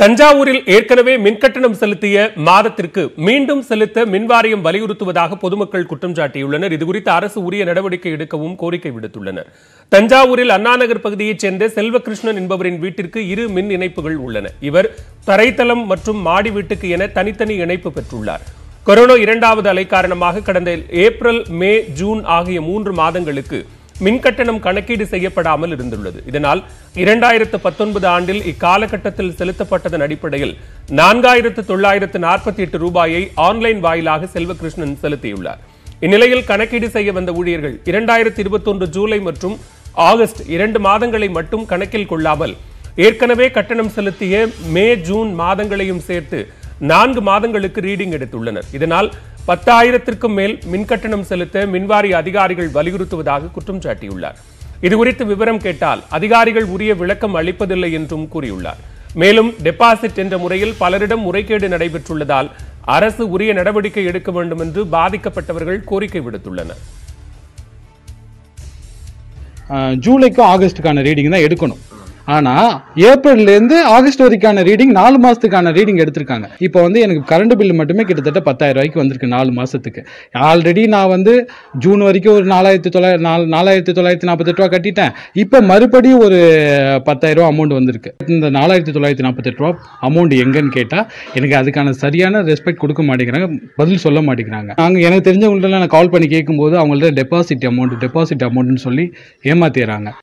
தஞ்சாவூரில் ஏற்கனவே மின்கட்டணம் செலுத்திய மாதத்திற்கு மீண்டும் செலுத்த மின்வாரியம் வலியுறுத்துவதாக பொதுமக்கள் குற்றம் சாட்டியுள்ளனர் இதுகுறித்து அரசு உரிய நடவடிக்கை எடுக்கவும் கோரிக்கை விடுத்துள்ளனர் தஞ்சாவூரில் அண்ணாநகர் பகுதியைச் சேர்ந்த செல்வகிருஷ்ணன் என்பவரின் வீட்டிற்கு இரு மின் இணைப்புகள் உள்ளன இவர் தரைத்தளம் மற்றும் மாடி வீட்டுக்கு என தனித்தனி இணைப்பு பெற்றுள்ளார் கொரோனா இரண்டாவது அலை காரணமாக கடந்த ஏப்ரல் மே ஜூன் ஆகிய மூன்று மாதங்களுக்கு மின்கட்டணம் கணக்கீடு செய்யப்படாமல் இருந்துள்ளது இதனால் இரண்டாயிரத்து பத்தொன்பது ஆண்டில் இக்காலகட்டத்தில் செலுத்தப்பட்டதன் அடிப்படையில் நான்காயிரத்து தொள்ளாயிரத்து நாற்பத்தி எட்டு ரூபாயை ஆன்லைன் வாயிலாக செல்வகிருஷ்ணன் செலுத்தியுள்ளார் இந்நிலையில் கணக்கீடு செய்ய வந்த ஊழியர்கள் இரண்டாயிரத்தி இருபத்தொன்று ஜூலை மற்றும் ஆகஸ்ட் இரண்டு மாதங்களை மட்டும் கணக்கில் கொள்ளாமல் ஏற்கனவே கட்டணம் செலுத்திய மே ஜூன் மாதங்களையும் சேர்த்து நான்கு மாதங்களுக்கு ரீடிங் எடுத்துள்ளனர் இதனால் பத்தாயிரத்திற்கும் மேல் மின்கட்டணம் செலுத்த மின்வாரிய அதிகாரிகள் வலியுறுத்துவதாக குற்றம் சாட்டியுள்ளார் இதுகுறித்து விவரம் கேட்டால் அதிகாரிகள் உரிய விளக்கம் அளிப்பதில்லை என்றும் கூறியுள்ளார் மேலும் டெபாசிட் என்ற முறையில் பலரிடம் முறைகேடு நடைபெற்றுள்ளதால் அரசு உரிய நடவடிக்கை எடுக்க வேண்டும் என்று பாதிக்கப்பட்டவர்கள் கோரிக்கை விடுத்துள்ளனர் ஜூலைக்கும் ஆகஸ்டுக்கான ரீடிங் தான் எடுக்கணும் ஆனால் ஏப்ரல்லேருந்து ஆகஸ்ட் வரைக்கான ரீடிங் நாலு மாதத்துக்கான ரீடிங் எடுத்திருக்காங்க இப்போ வந்து எனக்கு கரண்ட் பில் மட்டுமே கிட்டத்தட்ட பத்தாயிரம் ரூபாய்க்கு வந்திருக்கு நாலு மாதத்துக்கு ஆல்ரெடி நான் வந்து ஜூன் வரைக்கும் ஒரு நாலாயிரத்தி தொள்ளாயிரம் நாலு நாலாயிரத்தி தொள்ளாயிரத்தி நாற்பத்தெட்டு ரூபா கட்டிட்டேன் இப்போ மறுபடியும் ஒரு பத்தாயிரம் ரூபா அமௌண்ட் வந்திருக்கு இந்த நாலாயிரத்தி தொள்ளாயிரத்தி நாற்பத்தெட்டு ரூபா அமௌண்ட் எங்கன்னு கேட்டால் எனக்கு அதுக்கான சரியான ரெஸ்பெக்ட் கொடுக்க மாட்டேங்கிறாங்க பதில் சொல்ல மாட்டேங்கிறாங்க நாங்கள் எனக்கு தெரிஞ்சவங்கள்ட்ட நான் கால் பண்ணி கேட்கும்போது அவங்கள்ட்ட டெபாசிட் அமௌண்ட் டெபாசிட் அமௌண்ட்னு சொல்லி ஏமாத்திடுறாங்க